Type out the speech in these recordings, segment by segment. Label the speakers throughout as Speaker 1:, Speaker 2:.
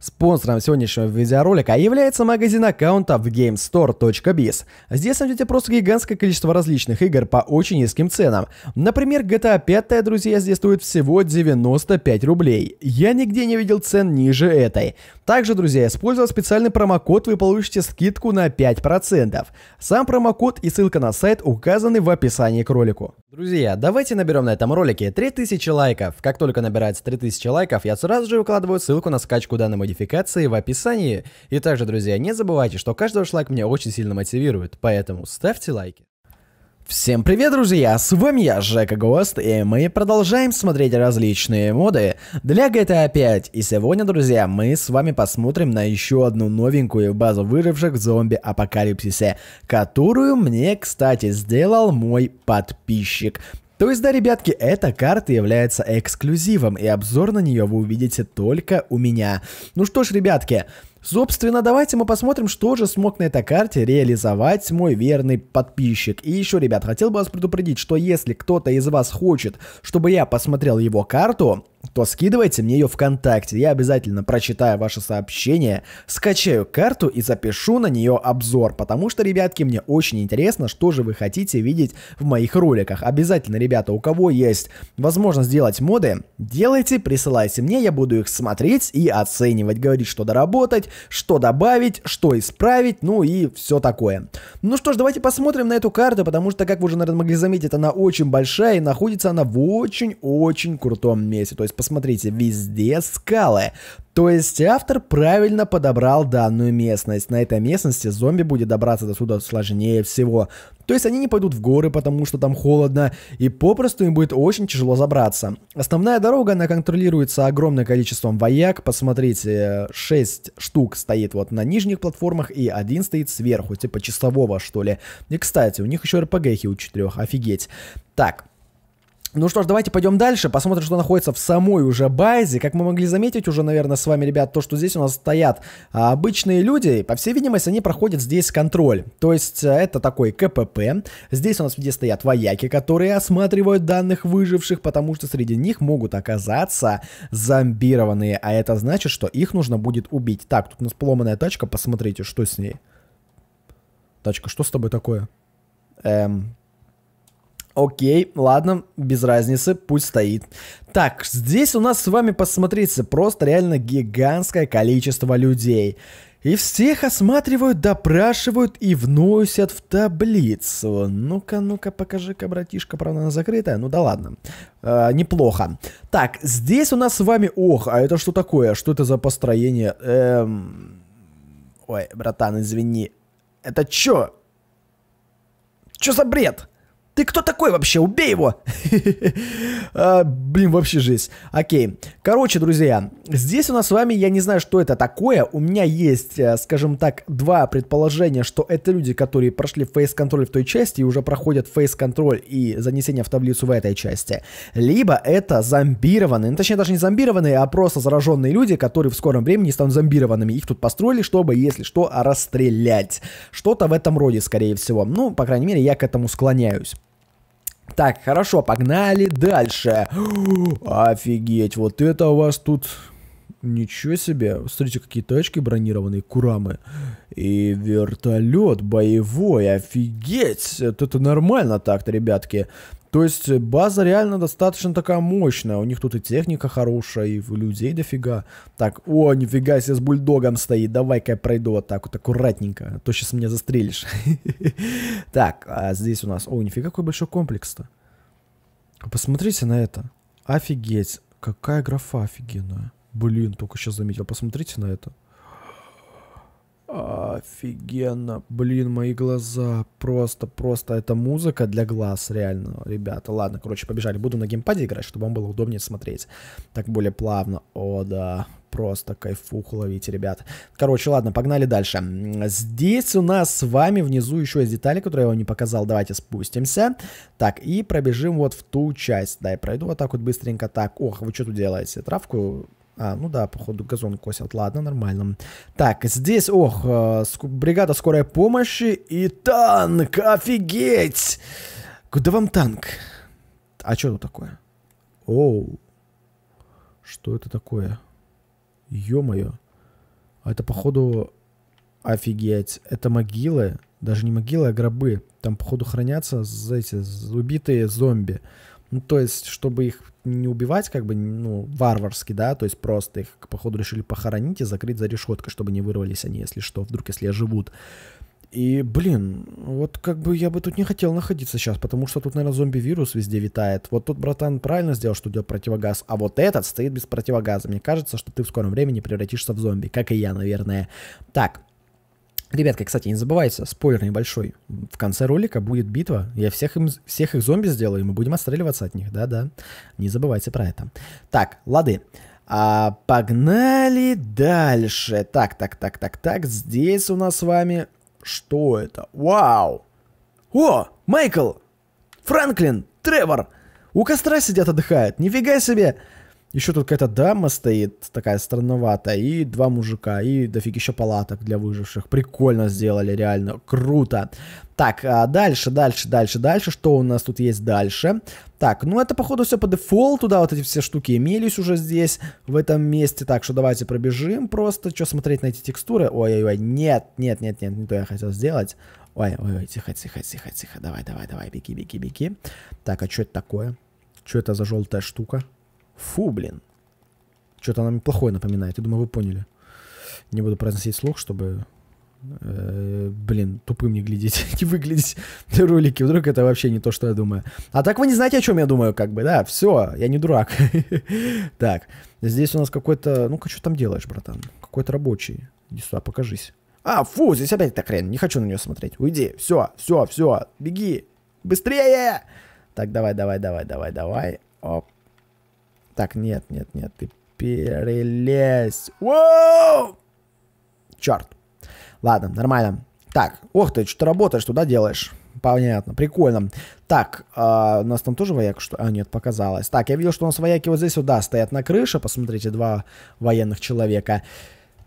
Speaker 1: Спонсором сегодняшнего видеоролика является магазин аккаунтов GameStore.biz. Здесь найдете просто гигантское количество различных игр по очень низким ценам. Например, GTA 5, друзья, здесь стоит всего 95 рублей. Я нигде не видел цен ниже этой. Также, друзья, используя специальный промокод, вы получите скидку на 5%. Сам промокод и ссылка на сайт указаны в описании к ролику. Друзья, давайте наберем на этом ролике 3000 лайков. Как только набирается 3000 лайков, я сразу же укладываю ссылку на скачку данной модификации в описании. И также, друзья, не забывайте, что каждый ваш лайк меня очень сильно мотивирует, поэтому ставьте лайки. Всем привет, друзья! С вами я, Жека Гост, и мы продолжаем смотреть различные моды для GTA 5. И сегодня, друзья, мы с вами посмотрим на еще одну новенькую базу выживших в зомби-апокалипсисе, которую мне, кстати, сделал мой подписчик. То есть, да, ребятки, эта карта является эксклюзивом, и обзор на нее вы увидите только у меня. Ну что ж, ребятки, Собственно, давайте мы посмотрим, что же смог на этой карте реализовать мой верный подписчик. И еще, ребят, хотел бы вас предупредить, что если кто-то из вас хочет, чтобы я посмотрел его карту, то скидывайте мне ее ВКонтакте. Я обязательно прочитаю ваше сообщение, скачаю карту и запишу на нее обзор. Потому что, ребятки, мне очень интересно, что же вы хотите видеть в моих роликах. Обязательно, ребята, у кого есть возможность сделать моды, делайте, присылайте мне, я буду их смотреть и оценивать, говорить, что доработать, что добавить, что исправить, ну и все такое. Ну что ж, давайте посмотрим на эту карту, потому что, как вы уже, наверное, могли заметить, она очень большая и находится она в очень-очень крутом месте. То есть, посмотрите, везде скалы. То есть автор правильно подобрал данную местность. На этой местности зомби будет добраться до сюда сложнее всего. То есть они не пойдут в горы, потому что там холодно, и попросту им будет очень тяжело забраться. Основная дорога, она контролируется огромным количеством вояк. Посмотрите, 6 штук стоит вот на нижних платформах, и один стоит сверху, типа часового, что ли. И, кстати, у них еще РПГхи у четырех, офигеть. Так, ну что ж, давайте пойдем дальше, посмотрим, что находится в самой уже базе. Как мы могли заметить уже, наверное, с вами, ребят, то, что здесь у нас стоят а, обычные люди, по всей видимости, они проходят здесь контроль. То есть э, это такой КПП. Здесь у нас везде стоят вояки, которые осматривают данных выживших, потому что среди них могут оказаться зомбированные, а это значит, что их нужно будет убить. Так, тут у нас поломанная тачка, посмотрите, что с ней. Тачка, что с тобой такое? Эм, Окей, ладно, без разницы, пусть стоит. Так, здесь у нас с вами, посмотрите, просто реально гигантское количество людей. И всех осматривают, допрашивают и вносят в таблицу. Ну-ка, ну-ка, покажи-ка, братишка, правда она закрытая? Ну да ладно, э, неплохо. Так, здесь у нас с вами... Ох, а это что такое? Что это за построение? Эм... Ой, братан, извини. Это чё? Чё за бред? Ты кто такой вообще? Убей его! А, блин, вообще жесть. Окей. Короче, друзья, здесь у нас с вами, я не знаю, что это такое. У меня есть, э, скажем так, два предположения, что это люди, которые прошли фейс-контроль в той части и уже проходят фейс-контроль и занесение в таблицу в этой части. Либо это зомбированные, ну, точнее, даже не зомбированные, а просто зараженные люди, которые в скором времени станут зомбированными. Их тут построили, чтобы, если что, расстрелять. Что-то в этом роде, скорее всего. Ну, по крайней мере, я к этому склоняюсь. Так, хорошо, погнали дальше. Офигеть, вот это у вас тут... Ничего себе. Смотрите, какие тачки бронированные, курамы. И вертолет боевой, офигеть. Это нормально так-то, ребятки. То есть э, база реально достаточно такая мощная. У них тут и техника хорошая, и людей дофига. Так, о, нифига себе с бульдогом стоит. Давай-ка я пройду вот так вот аккуратненько. А то сейчас меня застрелишь. Так, а здесь у нас... О, нифига какой большой комплекс-то. Посмотрите на это. Офигеть. Какая графа офигенная. Блин, только сейчас заметил. Посмотрите на это. Офигенно. Блин, мои глаза. Просто, просто это музыка для глаз, реально, ребята. Ладно, короче, побежали. Буду на геймпаде играть, чтобы вам было удобнее смотреть. Так более плавно. О, да. Просто кайфуху ловите, ребята. Короче, ладно, погнали дальше. Здесь у нас с вами внизу еще есть детали, которые я вам не показал. Давайте спустимся. Так, и пробежим вот в ту часть. Да, я пройду вот так вот быстренько. Так, ох, вы что тут делаете? Травку а, ну да, походу газон косят. Ладно, нормально. Так, здесь, ох, э, бригада скорой помощи и танк. Офигеть! Куда вам танк? А что тут такое? Оу. Что это такое? Ё-моё. А это, походу, офигеть. Это могилы. Даже не могилы, а гробы. Там, походу, хранятся эти убитые зомби. Ну, то есть, чтобы их не убивать, как бы, ну, варварски, да, то есть просто их, походу, решили похоронить и закрыть за решеткой, чтобы не вырвались они, если что, вдруг, если оживут. И, блин, вот как бы я бы тут не хотел находиться сейчас, потому что тут, наверное, зомби-вирус везде витает. Вот тут братан правильно сделал, что делал противогаз, а вот этот стоит без противогаза. Мне кажется, что ты в скором времени превратишься в зомби, как и я, наверное. Так, Ребятки, кстати, не забывайте, спойлер небольшой. В конце ролика будет битва. Я всех, им, всех их зомби сделаю, и мы будем отстреливаться от них. Да-да. Не забывайте про это. Так, лады. А погнали дальше. Так, так, так, так, так. Здесь у нас с вами... Что это? Вау! О, Майкл! Франклин! Тревор! У костра сидят отдыхают. Нифига себе! Еще тут какая-то дама стоит, такая странноватая, и два мужика, и дофиг еще палаток для выживших. Прикольно сделали, реально, круто. Так, а дальше, дальше, дальше, дальше. Что у нас тут есть дальше? Так, ну это, походу, все по дефолту, да, вот эти все штуки имелись уже здесь, в этом месте. Так, что давайте пробежим просто, что смотреть на эти текстуры. Ой-ой-ой, нет, нет, нет, нет, не то я хотел сделать. Ой, ой, ой, тихо, тихо, тихо, тихо, давай, давай, давай, беги, беги, беги. Так, а что это такое? Что это за желтая штука? Фу, блин. Что-то она мне плохое напоминает. Я думаю, вы поняли. Не буду произносить слух, чтобы э, блин, тупым не глядеть, не выглядеть Ролики Вдруг это вообще не то, что я думаю. А так вы не знаете, о чем я думаю, как бы, да, все, я не дурак. так, здесь у нас какой-то, ну-ка, что там делаешь, братан? Какой-то рабочий. Иди сюда, покажись. А, фу, здесь опять так хрень, не хочу на нее смотреть. Уйди, все, все, все, беги, быстрее! Так, давай, давай, давай, давай, давай. Оп. Так, нет, нет, нет, ты перелезь. Воу! Черт. Ладно, нормально. Так, ох ты, что-то работаешь, туда делаешь. Понятно, прикольно. Так, а у нас там тоже вояк, что... А, нет, показалось. Так, я видел, что у нас вояки вот здесь, вот, да, стоят на крыше. Посмотрите, два военных человека.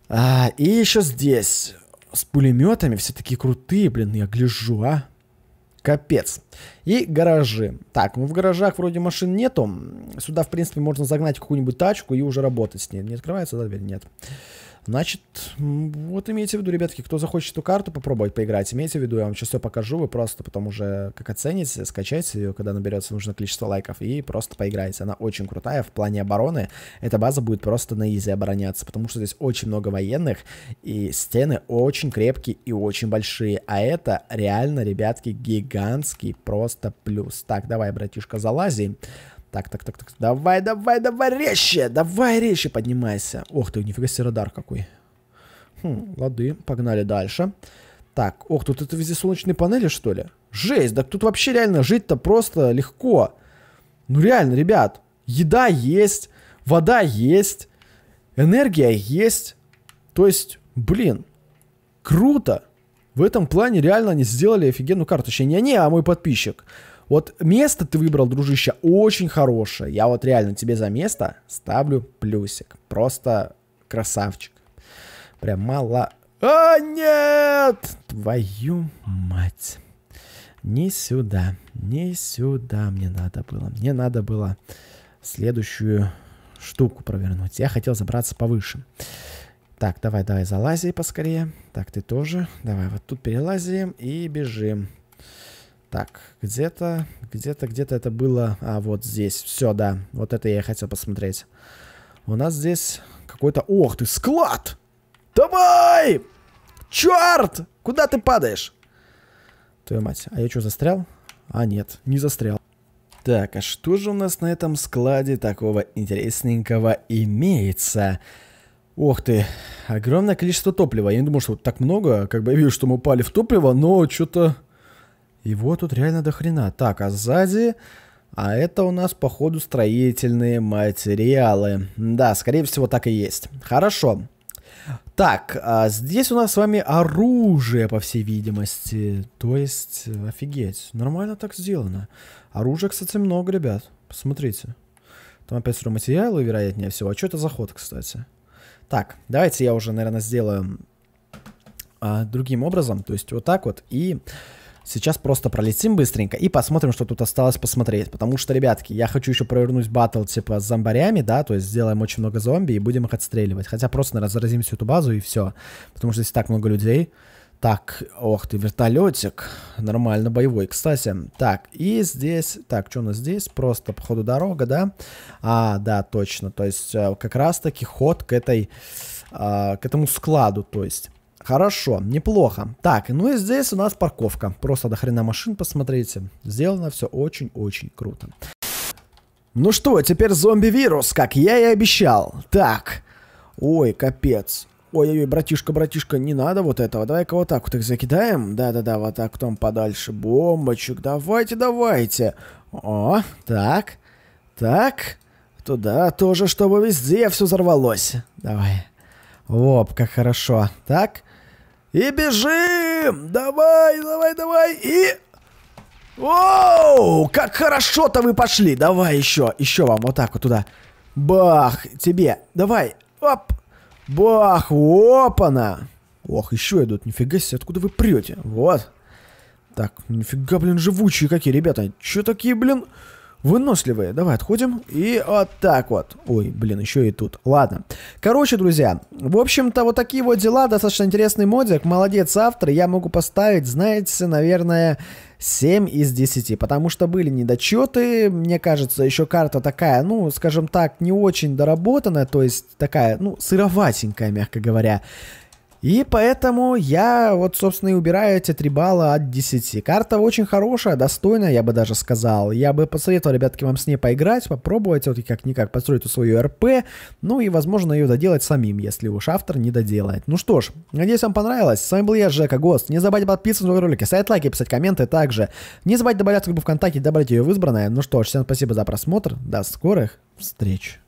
Speaker 1: А, и еще здесь. С пулеметами все такие крутые, блин, я гляжу, а. Капец. И гаражи. Так, ну в гаражах вроде машин нету. Сюда, в принципе, можно загнать какую-нибудь тачку и уже работать с ней. Не открывается, да, дверь? Нет. Нет. Значит, вот имейте в виду, ребятки, кто захочет эту карту попробовать поиграть, имейте в виду, я вам сейчас все покажу, вы просто потом уже как оцените, скачайте ее, когда наберется нужное количество лайков, и просто поиграйте. Она очень крутая в плане обороны, эта база будет просто на изи обороняться, потому что здесь очень много военных, и стены очень крепкие и очень большие, а это реально, ребятки, гигантский просто плюс. Так, давай, братишка, залази. Так, так, так, так. Давай, давай, давай, резче! Давай, резче поднимайся. Ох ты, нифига себе радар какой. Хм, лады, погнали дальше. Так, ох, тут это везде солнечные панели, что ли? Жесть, да тут вообще реально жить-то просто легко. Ну реально, ребят, еда есть, вода есть, энергия есть. То есть, блин, круто. В этом плане реально они сделали офигенную карту. Точнее, не они, а мой подписчик. Вот место ты выбрал, дружище, очень хорошее. Я вот реально тебе за место ставлю плюсик. Просто красавчик. Прям мало... А, нет! Твою мать. Не сюда, не сюда мне надо было. Мне надо было следующую штуку провернуть. Я хотел забраться повыше. Так, давай, давай, залази поскорее. Так, ты тоже. Давай, вот тут перелазим и бежим. Так, где-то, где-то, где-то это было... А, вот здесь. Все, да. Вот это я и хотел посмотреть. У нас здесь какой-то... Ох ты, склад! Давай! Черт! Куда ты падаешь? Твою мать. А я что, застрял? А, нет, не застрял. Так, а что же у нас на этом складе такого интересненького имеется? Ох ты, огромное количество топлива. Я не думал, что так много. Как бы я вижу, что мы упали в топливо, но что-то его тут реально до хрена. Так, а сзади... А это у нас, походу, строительные материалы. Да, скорее всего, так и есть. Хорошо. Так, а здесь у нас с вами оружие, по всей видимости. То есть, офигеть, нормально так сделано. Оружия, кстати, много, ребят. Посмотрите. Там опять материалы, вероятнее всего. А что это за ход, кстати? Так, давайте я уже, наверное, сделаю а, другим образом. То есть, вот так вот. И... Сейчас просто пролетим быстренько и посмотрим, что тут осталось посмотреть. Потому что, ребятки, я хочу еще провернуть батл типа с зомбарями, да, то есть сделаем очень много зомби и будем их отстреливать. Хотя просто разразим всю эту базу и все. Потому что здесь так много людей. Так, ох ты, вертолетик. Нормально боевой, кстати. Так, и здесь... Так, что у нас здесь? Просто, по ходу дорога, да? А, да, точно. То есть, э, как раз-таки ход к этой... А, к этому складу, то есть... Хорошо, неплохо. Так, ну и здесь у нас парковка. Просто дохрена машин, посмотрите. Сделано все очень-очень круто. Ну что, теперь зомби-вирус, как я и обещал. Так. Ой, капец. Ой-ой-ой, братишка, братишка, не надо вот этого. Давай-ка вот так вот их закидаем. Да-да-да, вот так там подальше. Бомбочек, давайте, давайте. О, так. Так. Туда тоже, чтобы везде все взорвалось. Давай. Оп, как хорошо. Так. И бежим! Давай, давай, давай! И... Оу! Как хорошо-то вы пошли! Давай еще, еще вам вот так вот туда. Бах! Тебе! Давай! Оп! Бах! Опана! Ох, еще идут. Нифига себе, откуда вы прете? Вот. Так, нифига, блин, живучие какие, ребята. Че такие, блин... Выносливые. Давай отходим. И вот так вот. Ой, блин, еще и тут. Ладно. Короче, друзья, в общем-то, вот такие вот дела. Достаточно интересный модик. Молодец, автор. Я могу поставить, знаете, наверное... 7 из 10, потому что были недочеты, мне кажется, еще карта такая, ну, скажем так, не очень доработанная, то есть такая, ну, сыроватенькая, мягко говоря. И поэтому я вот, собственно, и убираю эти три балла от 10. Карта очень хорошая, достойная, я бы даже сказал. Я бы посоветовал, ребятки, вам с ней поиграть, попробовать, вот как-никак построить свою РП, ну и, возможно, ее доделать самим, если уж автор не доделает. Ну что ж, надеюсь, вам понравилось. С вами был я, Жека Гост. Не забывайте подписываться на ролики, ставить лайки, писать комменты также. Не забывайте добавляться в группу ВКонтакте, добавить ее в избранное. Ну что ж, всем спасибо за просмотр. До скорых встреч.